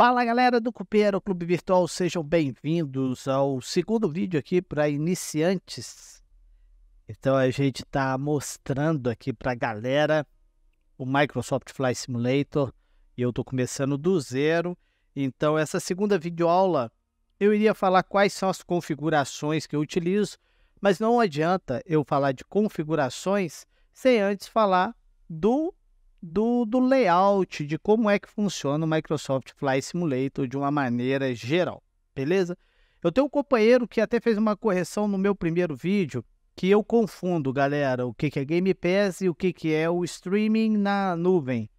Fala galera do Cupeiro Clube Virtual, sejam bem-vindos ao segundo vídeo aqui para iniciantes. Então a gente está mostrando aqui para a galera o Microsoft Flight Simulator e eu estou começando do zero. Então essa segunda videoaula eu iria falar quais são as configurações que eu utilizo, mas não adianta eu falar de configurações sem antes falar do do, do layout, de como é que funciona o Microsoft Flight Simulator de uma maneira geral, beleza? Eu tenho um companheiro que até fez uma correção no meu primeiro vídeo, que eu confundo, galera, o que, que é Game Pass e o que, que é o streaming na nuvem.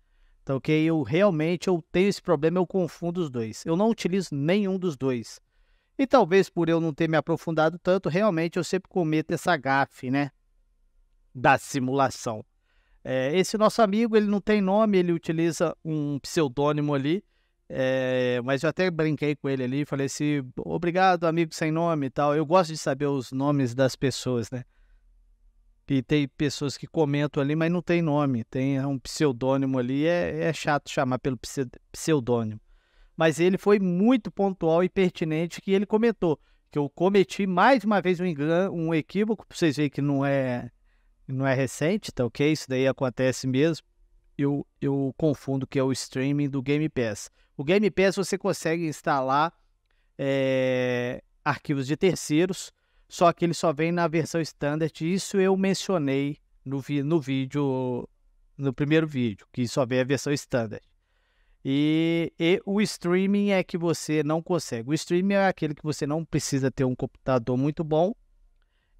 Então, ok? Eu realmente eu tenho esse problema, eu confundo os dois. Eu não utilizo nenhum dos dois. E talvez por eu não ter me aprofundado tanto, realmente eu sempre cometo essa gafe, né? Da simulação. É, esse nosso amigo, ele não tem nome, ele utiliza um pseudônimo ali, é, mas eu até brinquei com ele ali, falei assim, obrigado amigo sem nome e tal. Eu gosto de saber os nomes das pessoas, né? E tem pessoas que comentam ali, mas não tem nome, tem é um pseudônimo ali, é, é chato chamar pelo pseudônimo. Mas ele foi muito pontual e pertinente que ele comentou que eu cometi mais uma vez um engano, um equívoco, para vocês verem que não é não é recente, tá ok? Isso daí acontece mesmo. Eu, eu confundo que é o streaming do Game Pass. O Game Pass você consegue instalar é, arquivos de terceiros, só que ele só vem na versão standard. Isso eu mencionei no, vi, no vídeo, no primeiro vídeo, que só vem a versão standard. E, e, o streaming é que você não consegue. O streaming é aquele que você não precisa ter um computador muito bom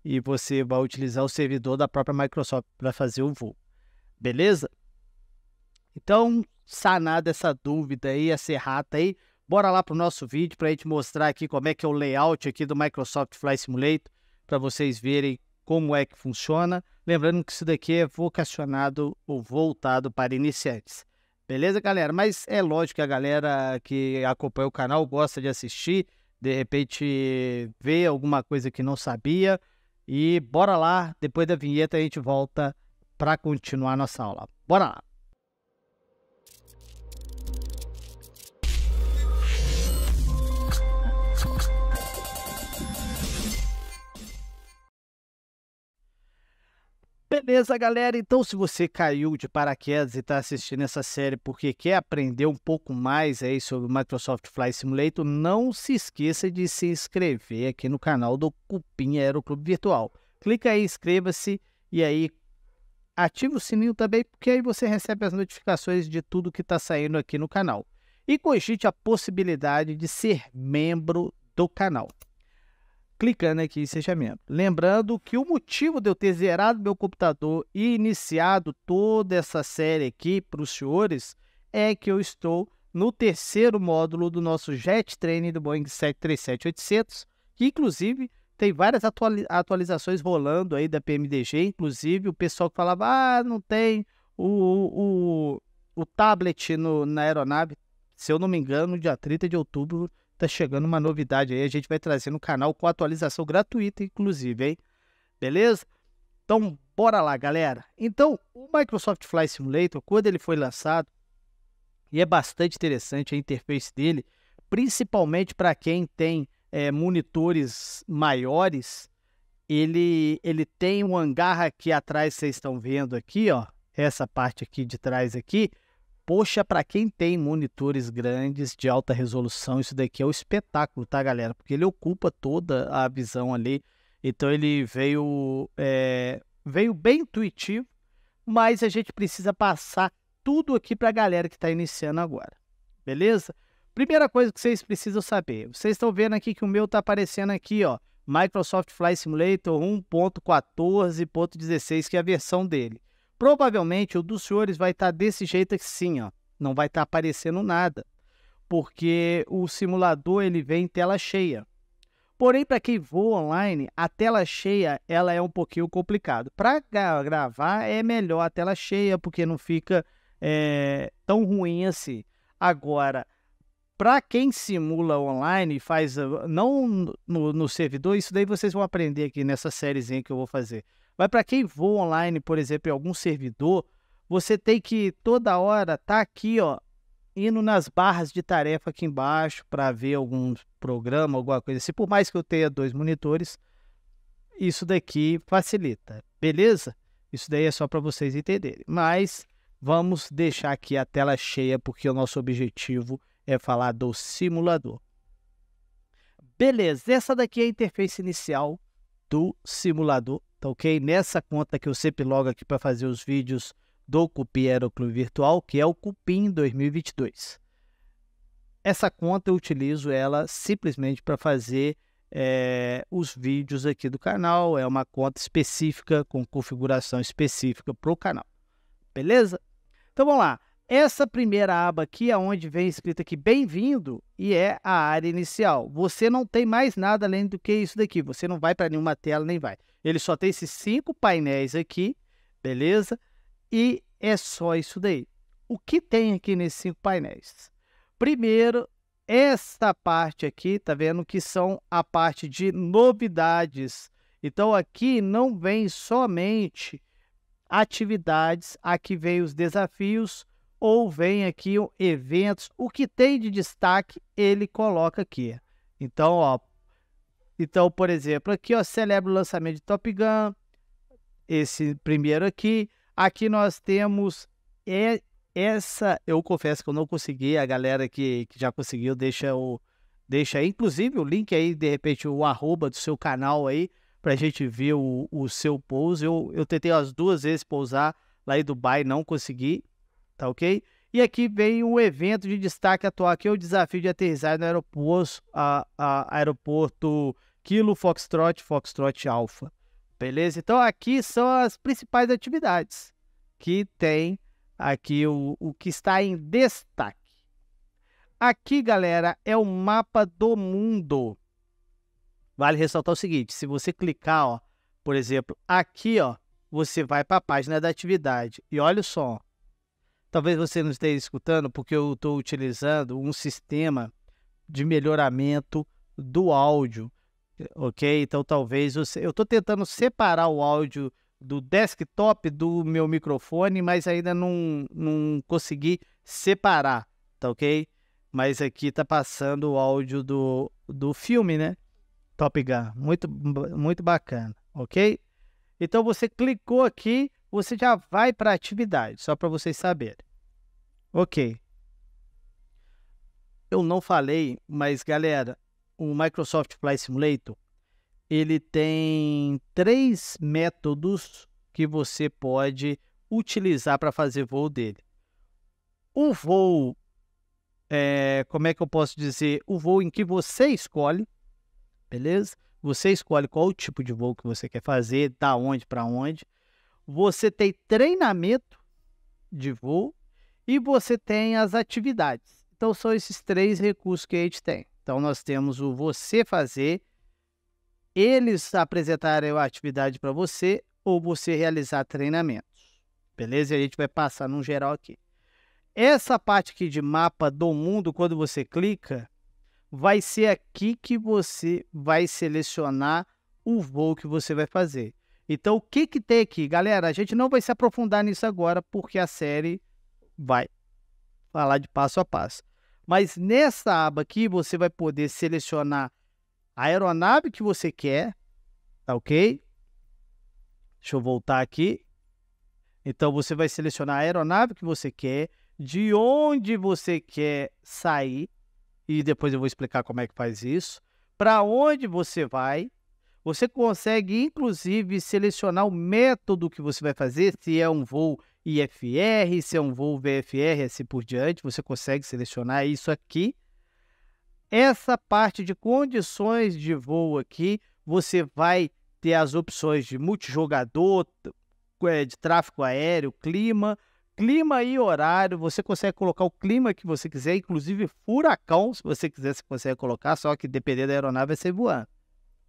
e você vai utilizar o servidor da própria Microsoft para fazer o voo. Beleza? Então, sanada essa dúvida aí, essa errata aí, bora lá para o nosso vídeo para a gente mostrar aqui como é que é o layout aqui do Microsoft Flight Simulator, para vocês verem como é que funciona. Lembrando que isso daqui é vocacionado ou voltado para iniciantes. Beleza, galera? Mas é lógico que a galera que acompanha o canal gosta de assistir, de repente vê alguma coisa que não sabia, e bora lá, depois da vinheta a gente volta para continuar nossa aula. Bora lá! Beleza, galera? Então, se você caiu de paraquedas e está assistindo essa série porque quer aprender um pouco mais aí sobre o Microsoft Flight Simulator, não se esqueça de se inscrever aqui no canal do Cupim Aeroclube Virtual. Clica aí, inscreva-se e aí ative o sininho também, porque aí você recebe as notificações de tudo que está saindo aqui no canal. E cogite a possibilidade de ser membro do canal clicando né, é aqui em Seja Membro. Lembrando que o motivo de eu ter zerado meu computador e iniciado toda essa série aqui para os senhores é que eu estou no terceiro módulo do nosso Jet Training do Boeing 737-800, que inclusive tem várias atualizações rolando aí da PMDG, inclusive o pessoal que falava, ah, não tem o, o, o tablet no, na aeronave, se eu não me engano, dia 30 de outubro tá chegando uma novidade aí. A gente vai trazer no canal com atualização gratuita, inclusive, hein? Beleza? Então, bora lá, galera. Então, o Microsoft Flight Simulator, quando ele foi lançado, e é bastante interessante a interface dele, principalmente para quem tem é, monitores maiores, ele, ele tem um hangar aqui atrás, vocês estão vendo aqui, ó, essa parte aqui de trás aqui, Poxa, para quem tem monitores grandes de alta resolução, isso daqui é um espetáculo, tá, galera? Porque ele ocupa toda a visão ali. Então ele veio, é, veio bem intuitivo, mas a gente precisa passar tudo aqui para a galera que está iniciando agora, beleza? Primeira coisa que vocês precisam saber, vocês estão vendo aqui que o meu está aparecendo aqui, ó, Microsoft Flight Simulator 1.14.16, que é a versão dele. Provavelmente o dos senhores vai estar tá desse jeito sim, ó. Não vai estar tá aparecendo nada, porque o simulador ele vem em tela cheia. Porém, para quem voa online, a tela cheia ela é um pouquinho complicado. Para gravar é melhor a tela cheia, porque não fica é, tão ruim assim. Agora, para quem simula online e faz ah, não no, no, servidor, isso daí vocês vão aprender aqui nessa sériezinha que eu vou fazer. Mas para quem voa online, por exemplo, em algum servidor, você tem que toda hora tá aqui, ó, indo nas barras de tarefa aqui embaixo para ver algum programa, alguma coisa assim. Por mais que eu tenha dois monitores, isso daqui facilita, beleza? Isso daí é só para vocês entenderem. Mas vamos deixar aqui a tela cheia porque o nosso objetivo é falar do simulador. Beleza, essa daqui é a interface inicial do simulador, tá ok? Nessa conta que eu sempre logo aqui para fazer os vídeos do Cupim Aeroclube Virtual, que é o Cupim 2022. Essa conta eu utilizo ela simplesmente para fazer é, os vídeos aqui do canal. É uma conta específica, com configuração específica para o canal. Beleza? Então vamos lá. Essa primeira aba aqui, aonde é vem escrito aqui bem-vindo, e é a área inicial. Você não tem mais nada além do que isso daqui. Você não vai para nenhuma tela, nem vai. Ele só tem esses cinco painéis aqui, beleza? E é só isso daí. O que tem aqui nesses cinco painéis? Primeiro, esta parte aqui, tá vendo que são a parte de novidades. Então aqui não vem somente atividades, aqui vem os desafios, ou vem aqui o eventos, o que tem de destaque ele coloca aqui. Então, ó, então por exemplo, aqui ó, celebra o lançamento de Top Gun, esse primeiro aqui. Aqui nós temos é, essa, eu confesso que eu não consegui, a galera que, que já conseguiu deixa o deixa aí, inclusive o link aí, de repente o arroba do seu canal aí, para a gente ver o, o seu pouso. Eu, eu tentei as duas vezes pousar lá em Dubai, não consegui, tá ok? E aqui vem um evento de destaque atual, que é o desafio de aterrissar no aeroporto, a, a, aeroporto Kilo Foxtrot, Foxtrot Alpha. Beleza? Então aqui são as principais atividades que tem aqui o, o que está em destaque. Aqui, galera, é o mapa do mundo. Vale ressaltar o seguinte, se você clicar, ó, por exemplo, aqui, ó, você vai para a página da atividade. E olha só, Talvez você não esteja escutando porque eu estou utilizando um sistema de melhoramento do áudio, ok? Então talvez você... eu estou tentando separar o áudio do desktop do meu microfone, mas ainda não, não consegui separar, tá ok? Mas aqui está passando o áudio do, do filme, né? Top Gun, muito, muito bacana, ok? Então você clicou aqui, você já vai para a atividade, só para vocês saberem. Ok. Eu não falei, mas galera, o Microsoft Flight Simulator ele tem três métodos que você pode utilizar para fazer voo dele. O voo, é, como é que eu posso dizer? O voo em que você escolhe, beleza? Você escolhe qual o tipo de voo que você quer fazer, da onde para onde você tem treinamento de voo e você tem as atividades. Então são esses três recursos que a gente tem. Então nós temos o você fazer, eles apresentarem a atividade para você ou você realizar treinamentos. Beleza? E a gente vai passar num geral aqui. Essa parte aqui de mapa do mundo, quando você clica, vai ser aqui que você vai selecionar o voo que você vai fazer. Então, o que, que tem aqui? Galera, a gente não vai se aprofundar nisso agora, porque a série vai falar de passo a passo. Mas nessa aba aqui, você vai poder selecionar a aeronave que você quer, tá ok? Deixa eu voltar aqui. Então, você vai selecionar a aeronave que você quer, de onde você quer sair, e depois eu vou explicar como é que faz isso, para onde você vai, você consegue, inclusive, selecionar o método que você vai fazer, se é um voo IFR, se é um voo VFR, assim por diante. Você consegue selecionar isso aqui. Essa parte de condições de voo aqui, você vai ter as opções de multijogador, é, de tráfego aéreo, clima, clima e horário. Você consegue colocar o clima que você quiser, inclusive furacão, se você quiser, você consegue colocar, só que depender da aeronave vai ser voando.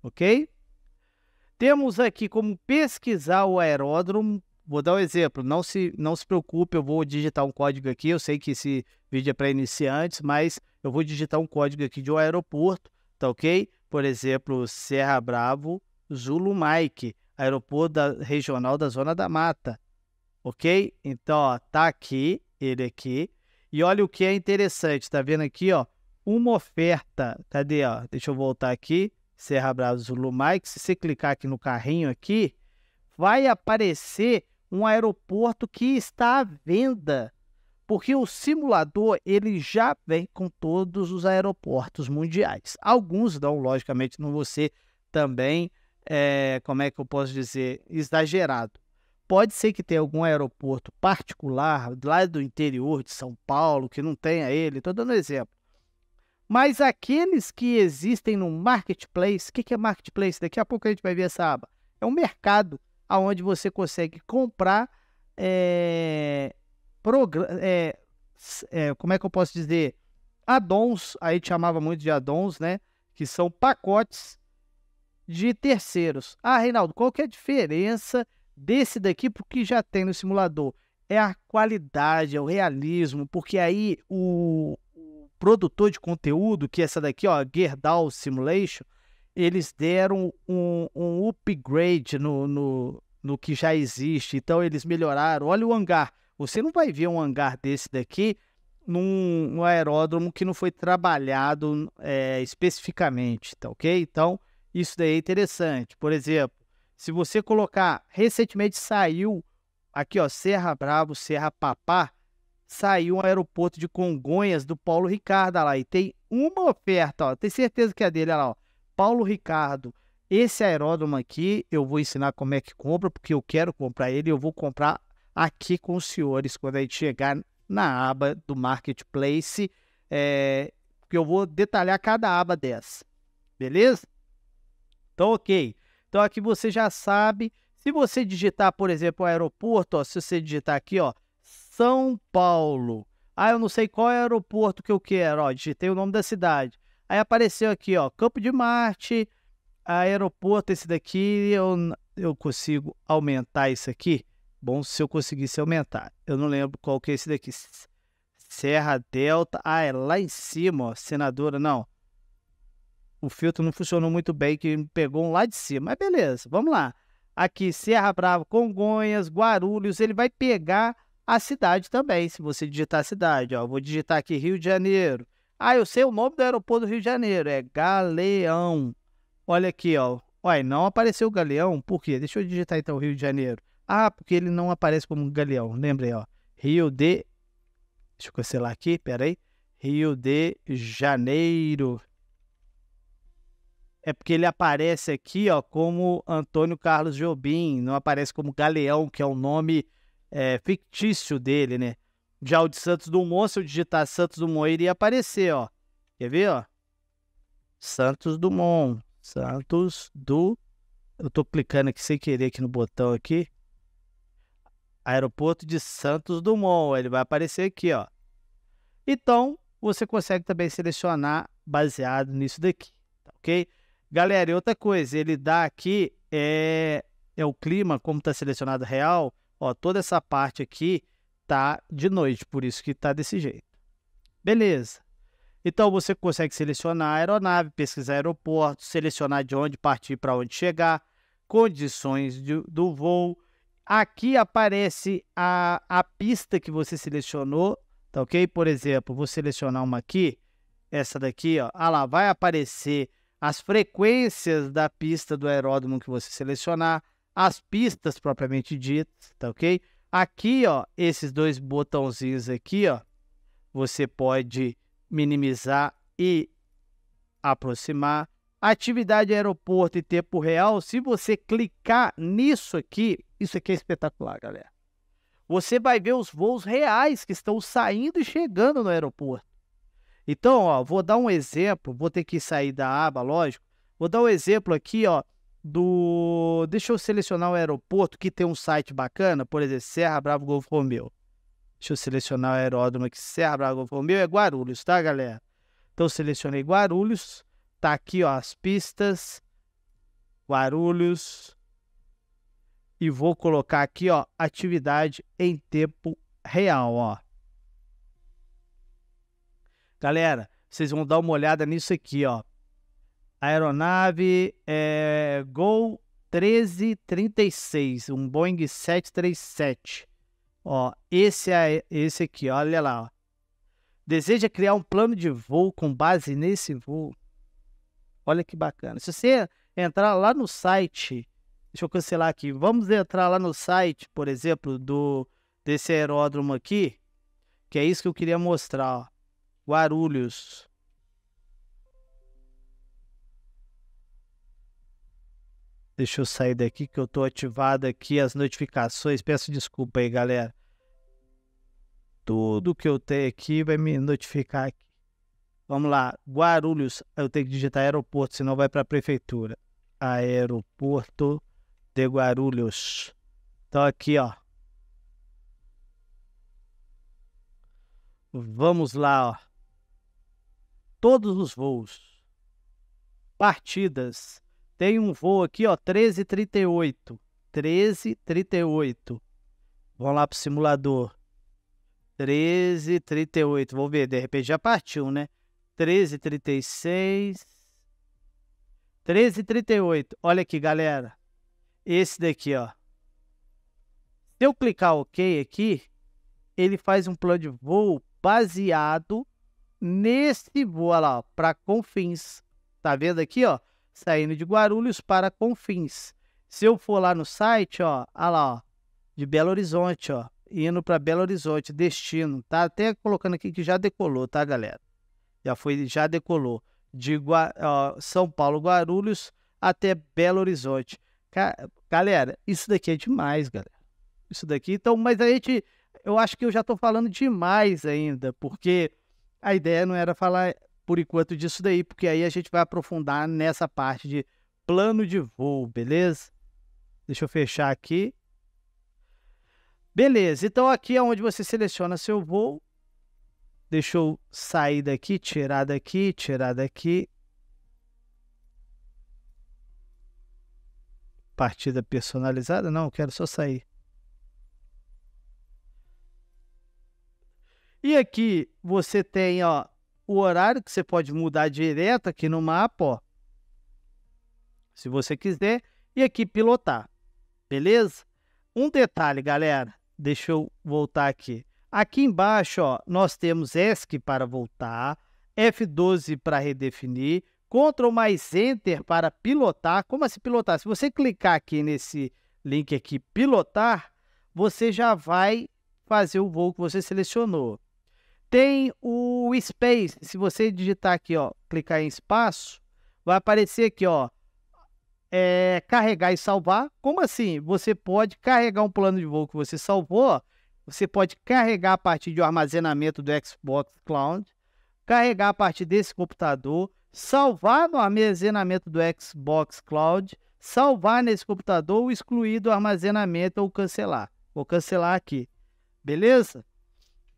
Ok? Temos aqui como pesquisar o aeródromo. Vou dar um exemplo. Não se, não se preocupe, eu vou digitar um código aqui. Eu sei que esse vídeo é para iniciantes, mas eu vou digitar um código aqui de um aeroporto, tá ok? Por exemplo, Serra Bravo, Zulu Mike, aeroporto da, regional da Zona da Mata, ok? Então, ó, tá aqui, ele aqui. E olha o que é interessante, tá vendo aqui, ó? Uma oferta, cadê, ó? Deixa eu voltar aqui. Serra Brasil Mike, se você clicar aqui no carrinho aqui, vai aparecer um aeroporto que está à venda, porque o simulador ele já vem com todos os aeroportos mundiais. Alguns dão, logicamente, não você também, é, como é que eu posso dizer, exagerado. Pode ser que tenha algum aeroporto particular lá do interior de São Paulo que não tenha ele, estou dando exemplo. Mas aqueles que existem no marketplace, o que, que é marketplace? Daqui a pouco a gente vai ver essa aba. É um mercado onde você consegue comprar é, é, é, como é que eu posso dizer? Addons, aí chamava muito de addons, né? Que são pacotes de terceiros. Ah, Reinaldo, qual que é a diferença desse daqui pro que já tem no simulador? É a qualidade, é o realismo, porque aí o, produtor de conteúdo, que é essa daqui, ó, Gerdau Simulation, eles deram um, um upgrade no, no, no que já existe. Então eles melhoraram. Olha o hangar. Você não vai ver um hangar desse daqui num, num aeródromo que não foi trabalhado é, especificamente, tá ok? Então, isso daí é interessante. Por exemplo, se você colocar, recentemente saiu aqui, ó, Serra Bravo, Serra Papá, saiu um aeroporto de Congonhas do Paulo Ricardo olha lá. E tem uma oferta, ó. Tem certeza que é dele, olha lá. Ó. Paulo Ricardo, esse aeródromo aqui, eu vou ensinar como é que compra, porque eu quero comprar ele, eu vou comprar aqui com os senhores quando a gente chegar na aba do marketplace, é, eh, que eu vou detalhar cada aba dessa. Beleza? Então, ok. Então aqui você já sabe. Se você digitar, por exemplo, o aeroporto, ó, se você digitar aqui, ó, são Paulo. Ah, eu não sei qual é o aeroporto que eu quero. Ó, digitei o nome da cidade. Aí apareceu aqui, ó, Campo de Marte, aeroporto, esse daqui. Eu, eu consigo aumentar isso aqui? Bom, se eu conseguisse aumentar. Eu não lembro qual que é esse daqui. Serra Delta. Ah, é lá em cima, ó, senadora. Não. O filtro não funcionou muito bem, que me pegou um lá de cima. Mas beleza, vamos lá aqui Serra Brava, Congonhas, Guarulhos, ele vai pegar a cidade também. Se você digitar a cidade, ó, vou digitar aqui Rio de Janeiro. Ah, eu sei o nome do aeroporto do Rio de Janeiro, é Galeão. Olha aqui, ó. Olha, não apareceu Galeão, por quê? Deixa eu digitar então Rio de Janeiro. Ah, porque ele não aparece como Galeão. Lembrei, ó. Rio de. Deixa eu cancelar aqui, peraí. Rio de Janeiro. É porque ele aparece aqui, ó, como Antônio Carlos Jobim, não aparece como Galeão, que é o nome é, fictício dele, né? Já o de Santos Dumont, se eu digitar Santos Dumont, ele ia aparecer, ó. Quer ver, ó? Santos Dumont. Santos do... Eu tô clicando aqui sem querer aqui no botão aqui. Aeroporto de Santos Dumont. Ele vai aparecer aqui, ó. Então, você consegue também selecionar baseado nisso daqui, tá ok? Galera, e outra coisa, ele dá aqui é, é o clima, como está selecionado real, Ó, toda essa parte aqui tá de noite, por isso que tá desse jeito. Beleza. Então você consegue selecionar a aeronave, pesquisar aeroporto, selecionar de onde partir para onde chegar, condições de, do voo. Aqui aparece a, a pista que você selecionou, tá ok? Por exemplo, vou selecionar uma aqui, essa daqui, ó. Ah lá, vai aparecer as frequências da pista do aeródromo que você selecionar, as pistas propriamente ditas, tá ok? Aqui, ó, esses dois botãozinhos aqui, ó, você pode minimizar e aproximar. Atividade aeroporto em tempo real, se você clicar nisso aqui, isso aqui é espetacular, galera. Você vai ver os voos reais que estão saindo e chegando no aeroporto. Então, ó, vou dar um exemplo, vou ter que sair da aba, lógico. Vou dar um exemplo aqui, ó, do. Deixa eu selecionar o aeroporto que tem um site bacana, por exemplo, Serra Bravo Golfo Romeu. Deixa eu selecionar o aeródromo aqui, Serra Bravo Golfo Romeu é Guarulhos, tá, galera? Então selecionei Guarulhos, tá aqui, ó, as pistas, Guarulhos, e vou colocar aqui, ó, atividade em tempo real, ó. Galera, vocês vão dar uma olhada nisso aqui, ó. Aeronave é, Gol 1336, um Boeing 737. Ó, esse é esse aqui, olha lá. Ó. Deseja criar um plano de voo com base nesse voo. Olha que bacana. Se você entrar lá no site, deixa eu cancelar aqui. Vamos entrar lá no site, por exemplo, do desse aeródromo aqui, que é isso que eu queria mostrar, ó. Guarulhos. Deixa eu sair daqui que eu tô ativado aqui as notificações. Peço desculpa aí, galera. Tudo que eu tenho aqui vai me notificar aqui. Vamos lá. Guarulhos, eu tenho que digitar aeroporto, senão vai para a prefeitura. Aeroporto de Guarulhos. Então aqui, ó. Vamos lá, ó. Todos os voos, partidas tem um voo aqui, ó, 1338. 1338. Vamos lá pro simulador. 1338. h Vou ver, de repente já partiu, né? 1336. 1338. Olha aqui, galera. Esse daqui, ó. Se eu clicar OK aqui, ele faz um plano de voo baseado nesse voo, olha lá, para Confins. Tá vendo aqui, ó? saindo de Guarulhos para Confins. Se eu for lá no site, ó, lá, ó, de Belo Horizonte, ó, indo para Belo Horizonte, destino, tá? Até colocando aqui que já decolou, tá, galera? Já foi, já decolou de Gua, ó, São Paulo Guarulhos até Belo Horizonte. Ca galera, isso daqui é demais, galera. Isso daqui, então, mas a gente, eu acho que eu já estou falando demais ainda, porque a ideia não era falar por enquanto disso daí, porque aí a gente vai aprofundar nessa parte de plano de voo, beleza? Deixa eu fechar aqui. Beleza, então aqui é onde você seleciona seu voo. Deixa eu sair daqui, tirar daqui, tirar daqui. Partida personalizada? Não, quero só sair. E aqui você tem, ó, o horário que você pode mudar direto aqui no mapa, ó, se você quiser, e aqui pilotar, beleza? Um detalhe, galera, deixa eu voltar aqui. Aqui embaixo, ó, nós temos ESC para voltar, F12 para redefinir, Ctrl mais Enter para pilotar. Como assim pilotar? Se você clicar aqui nesse link aqui, pilotar, você já vai fazer o voo que você selecionou. Tem o Space. Se você digitar aqui, ó, clicar em espaço, vai aparecer aqui, ó, é, carregar e salvar. Como assim? Você pode carregar um plano de voo que você salvou. Você pode carregar a partir do armazenamento do Xbox Cloud, carregar a partir desse computador, salvar no armazenamento do Xbox Cloud, salvar nesse computador ou excluir do armazenamento ou cancelar. Vou cancelar aqui. Beleza?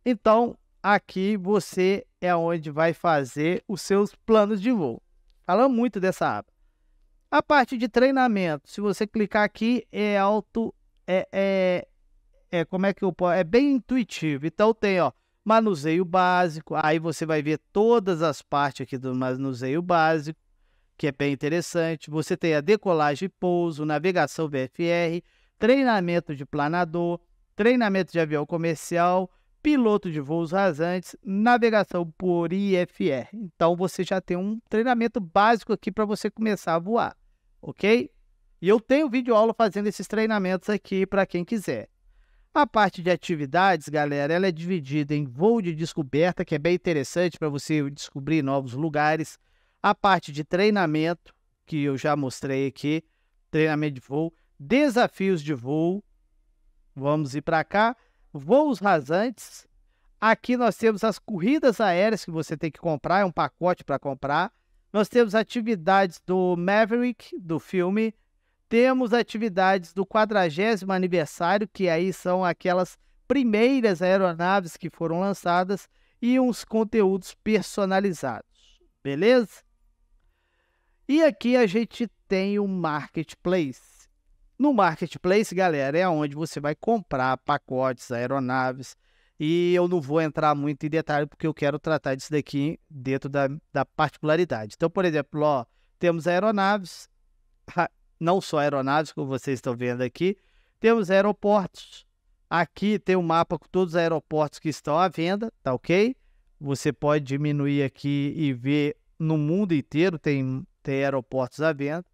Então, aqui você é onde vai fazer os seus planos de voo. Fala muito dessa aba. A parte de treinamento, se você clicar aqui, é alto, é, é, é como é que eu posso, é bem intuitivo. Então tem, ó, manuseio básico, aí você vai ver todas as partes aqui do manuseio básico, que é bem interessante. Você tem a decolagem e pouso, navegação VFR, treinamento de planador, treinamento de avião comercial, piloto de voos rasantes, navegação por IFR. Então você já tem um treinamento básico aqui para você começar a voar, ok? E eu tenho vídeo aula fazendo esses treinamentos aqui para quem quiser. A parte de atividades, galera, ela é dividida em voo de descoberta, que é bem interessante para você descobrir novos lugares. A parte de treinamento, que eu já mostrei aqui, treinamento de voo, desafios de voo. Vamos ir para cá voos rasantes. Aqui nós temos as corridas aéreas que você tem que comprar, é um pacote para comprar. Nós temos atividades do Maverick, do filme. Temos atividades do 40 aniversário, que aí são aquelas primeiras aeronaves que foram lançadas. E uns conteúdos personalizados, beleza? E aqui a gente tem o Marketplace. No marketplace, galera, é onde você vai comprar pacotes, aeronaves. E eu não vou entrar muito em detalhe porque eu quero tratar disso daqui dentro da, da particularidade. Então, por exemplo, ó, temos aeronaves, ah, não só aeronaves, como vocês estão vendo aqui, temos aeroportos. Aqui tem um mapa com todos os aeroportos que estão à venda, tá ok? Você pode diminuir aqui e ver no mundo inteiro tem, tem aeroportos à venda.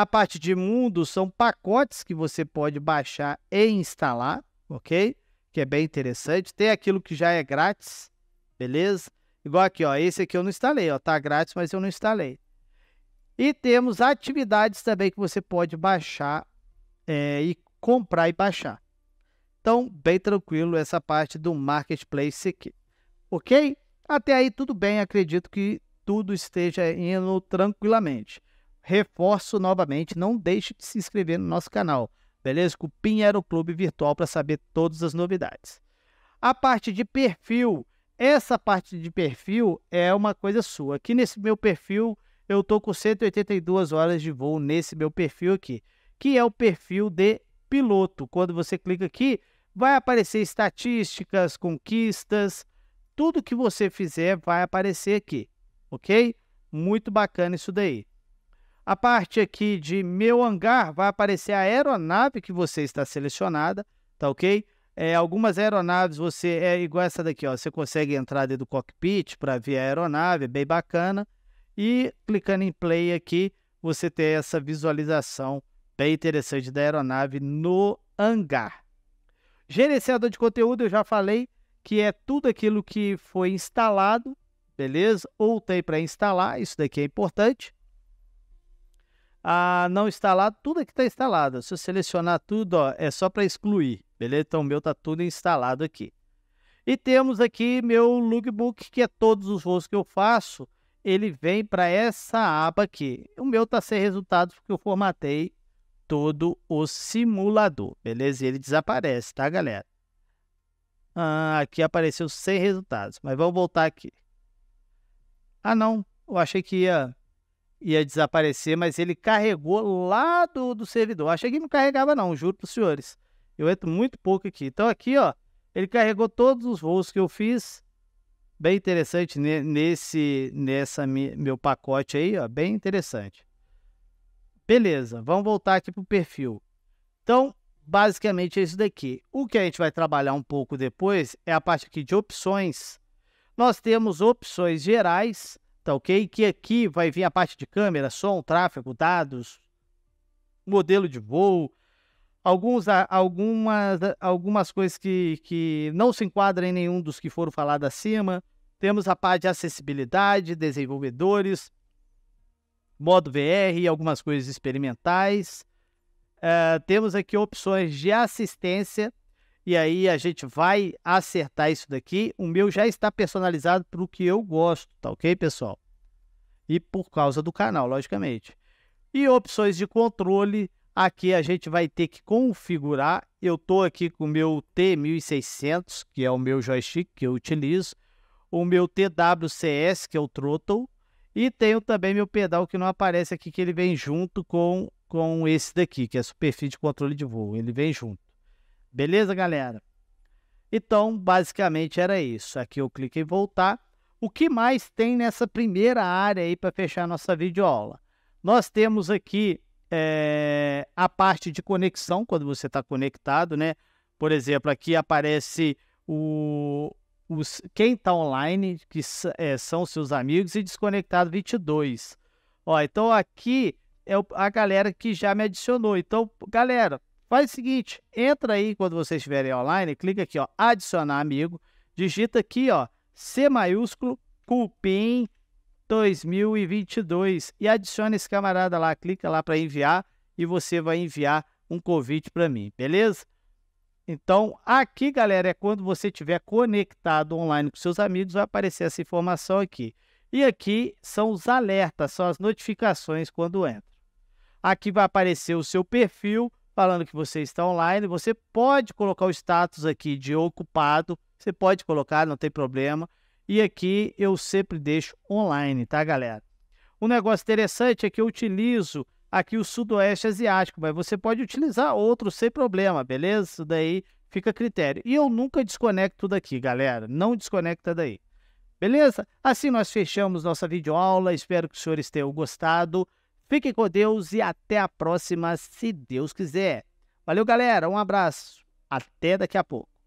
A parte de mundo são pacotes que você pode baixar e instalar, ok? Que é bem interessante. Tem aquilo que já é grátis, beleza? Igual aqui, ó, esse aqui eu não instalei, ó, tá grátis, mas eu não instalei. E temos atividades também que você pode baixar é, e comprar e baixar. Então, bem tranquilo essa parte do marketplace aqui. Ok? Até aí tudo bem, acredito que tudo esteja indo tranquilamente reforço novamente, não deixe de se inscrever no nosso canal, beleza? Cupim era o clube virtual para saber todas as novidades. A parte de perfil, essa parte de perfil é uma coisa sua. Aqui nesse meu perfil, eu tô com 182 horas de voo nesse meu perfil aqui, que é o perfil de piloto. Quando você clica aqui, vai aparecer estatísticas, conquistas, tudo que você fizer vai aparecer aqui, ok? Muito bacana isso daí. A parte aqui de meu hangar vai aparecer a aeronave que você está selecionada, tá ok? É, algumas aeronaves você é igual essa daqui, ó. Você consegue entrar dentro do cockpit para ver a aeronave, é bem bacana. E clicando em play aqui, você tem essa visualização bem interessante da aeronave no hangar. Gerenciador de conteúdo, eu já falei que é tudo aquilo que foi instalado, beleza? Ou tem para instalar, isso daqui é importante a não instalar tudo que está instalado. Se eu selecionar tudo, ó, é só para excluir, beleza? Então, o meu está tudo instalado aqui. E temos aqui meu lookbook que é todos os voos que eu faço. Ele vem para essa aba aqui. O meu está sem resultados porque eu formatei todo o simulador, beleza? E ele desaparece, tá, galera? Ah, aqui apareceu sem resultados, mas vamos voltar aqui. Ah, não, eu achei que ia ia desaparecer, mas ele carregou lá do, do servidor. Achei que não carregava não, juro para os senhores. Eu entro muito pouco aqui. Então aqui, ó, ele carregou todos os voos que eu fiz. Bem interessante nesse nessa meu pacote aí, ó, bem interessante. Beleza, vamos voltar aqui para o perfil. Então, basicamente é isso daqui. O que a gente vai trabalhar um pouco depois é a parte aqui de opções. Nós temos opções gerais, tá ok? Que aqui vai vir a parte de câmera, som, tráfego, dados, modelo de voo, alguns, algumas, algumas coisas que, que não se enquadram em nenhum dos que foram falados acima. Temos a parte de acessibilidade, desenvolvedores, modo VR e algumas coisas experimentais. Uh, temos aqui opções de assistência e aí a gente vai acertar isso daqui. O meu já está personalizado para o que eu gosto, tá ok, pessoal? E por causa do canal, logicamente. E opções de controle, aqui a gente vai ter que configurar. Eu estou aqui com o meu T1600, que é o meu joystick que eu utilizo. O meu TWCS, que é o throttle. E tenho também meu pedal que não aparece aqui, que ele vem junto com, com esse daqui, que é a superfície de controle de voo. Ele vem junto. Beleza, galera? Então, basicamente era isso. Aqui eu clico em voltar. O que mais tem nessa primeira área aí para fechar nossa videoaula? Nós temos aqui é, a parte de conexão, quando você está conectado, né? Por exemplo, aqui aparece o, os, quem está online, que é, são seus amigos, e desconectado 22. Ó, então aqui é a galera que já me adicionou. Então, galera, Faz o seguinte, entra aí quando vocês estiverem online, clica aqui, ó, adicionar amigo, digita aqui, ó, C maiúsculo Cupim 2022 e adiciona esse camarada lá, clica lá para enviar e você vai enviar um convite para mim, beleza? Então, aqui, galera, é quando você estiver conectado online com seus amigos, vai aparecer essa informação aqui. E aqui são os alertas, são as notificações quando entra. Aqui vai aparecer o seu perfil, falando que você está online. Você pode colocar o status aqui de ocupado, você pode colocar, não tem problema. E aqui eu sempre deixo online, tá, galera? Um negócio interessante é que eu utilizo aqui o Sudoeste Asiático, mas você pode utilizar outro sem problema, beleza? Isso daí fica a critério. E eu nunca desconecto daqui, galera. Não desconecta daí. Beleza? Assim nós fechamos nossa videoaula. Espero que os senhores tenham gostado. Fiquem com Deus e até a próxima, se Deus quiser. Valeu, galera. Um abraço. Até daqui a pouco.